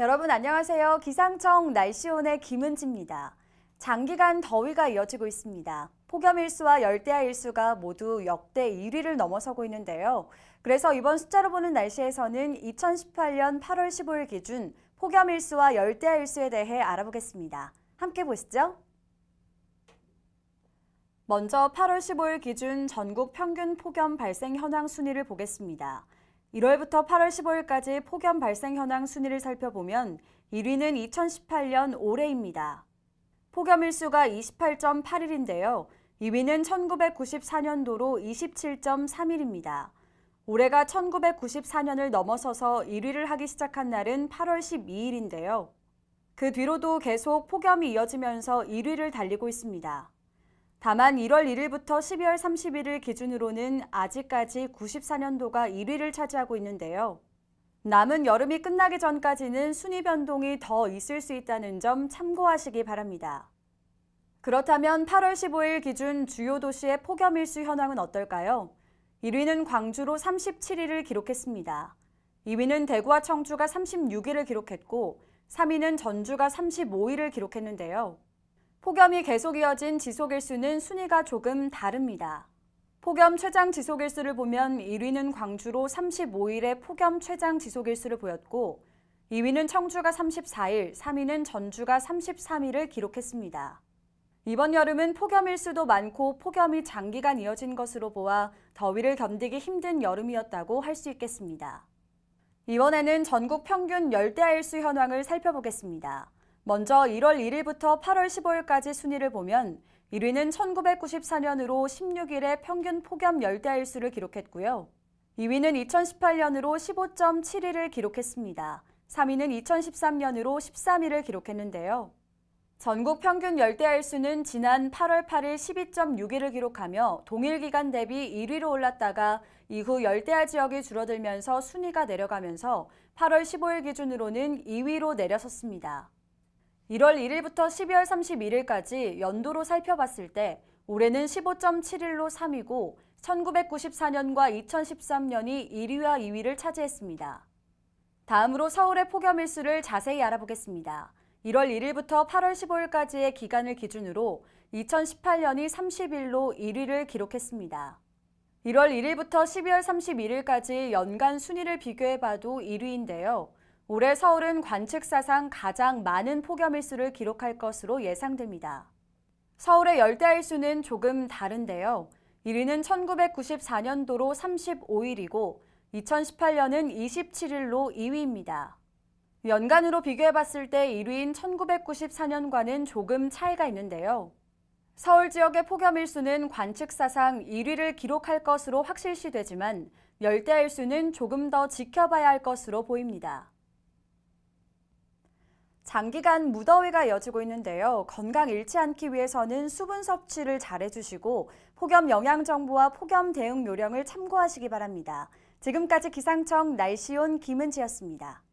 여러분 안녕하세요. 기상청 날씨온의 김은지입니다. 장기간 더위가 이어지고 있습니다. 폭염일수와 열대야일수가 모두 역대 1위를 넘어서고 있는데요. 그래서 이번 숫자로 보는 날씨에서는 2018년 8월 15일 기준 폭염일수와 열대야일수에 대해 알아보겠습니다. 함께 보시죠. 먼저 8월 15일 기준 전국 평균 폭염 발생 현황 순위를 보겠습니다. 1월부터 8월 15일까지 폭염 발생 현황 순위를 살펴보면 1위는 2018년 올해입니다. 폭염 일수가 28.8일인데요. 2위는 1994년도로 27.3일입니다. 올해가 1994년을 넘어서서 1위를 하기 시작한 날은 8월 12일인데요. 그 뒤로도 계속 폭염이 이어지면서 1위를 달리고 있습니다. 다만 1월 1일부터 12월 3 1일 기준으로는 아직까지 94년도가 1위를 차지하고 있는데요. 남은 여름이 끝나기 전까지는 순위 변동이 더 있을 수 있다는 점 참고하시기 바랍니다. 그렇다면 8월 15일 기준 주요 도시의 폭염일수 현황은 어떨까요? 1위는 광주로 3 7위를 기록했습니다. 2위는 대구와 청주가 3 6위를 기록했고 3위는 전주가 3 5위를 기록했는데요. 폭염이 계속 이어진 지속일수는 순위가 조금 다릅니다. 폭염 최장 지속일수를 보면 1위는 광주로 35일에 폭염 최장 지속일수를 보였고 2위는 청주가 34일, 3위는 전주가 33일을 기록했습니다. 이번 여름은 폭염일수도 많고 폭염이 장기간 이어진 것으로 보아 더위를 견디기 힘든 여름이었다고 할 수 있겠습니다. 이번에는 전국 평균 열대야일수 현황을 살펴보겠습니다. 먼저 1월 1일부터 8월 15일까지 순위를 보면 1위는 1994년으로 16일의 평균 폭염 열대일수를 기록했고요. 2위는 2018년으로 1 5 7위를 기록했습니다. 3위는 2013년으로 1 3위를 기록했는데요. 전국 평균 열대야일수는 지난 8월 8일 1 2 6위를 기록하며 동일 기간 대비 1위로 올랐다가 이후 열대야 지역이 줄어들면서 순위가 내려가면서 8월 15일 기준으로는 2위로 내려섰습니다. 1월 1일부터 12월 31일까지 연도로 살펴봤을 때 올해는 1 5 7 1로 3위고 1994년과 2013년이 1위와 2위를 차지했습니다. 다음으로 서울의 폭염일수를 자세히 알아보겠습니다. 1월 1일부터 8월 15일까지의 기간을 기준으로 2018년이 30일로 1위를 기록했습니다. 1월 1일부터 12월 31일까지 연간 순위를 비교해봐도 1위인데요. 올해 서울은 관측 사상 가장 많은 폭염일수를 기록할 것으로 예상됩니다. 서울의 열대일수는 조금 다른데요. 1위는 1994년도로 35일이고 2018년은 27일로 2위입니다. 연간으로 비교해봤을 때 1위인 1994년과는 조금 차이가 있는데요. 서울 지역의 폭염일수는 관측사상 1위를 기록할 것으로 확실시되지만 열대일수는 조금 더 지켜봐야 할 것으로 보입니다. 장기간 무더위가 이어지고 있는데요. 건강 잃지 않기 위해서는 수분 섭취를 잘해주시고 폭염 영양 정보와 폭염 대응 요령을 참고하시기 바랍니다. 지금까지 기상청 날씨온 김은지였습니다.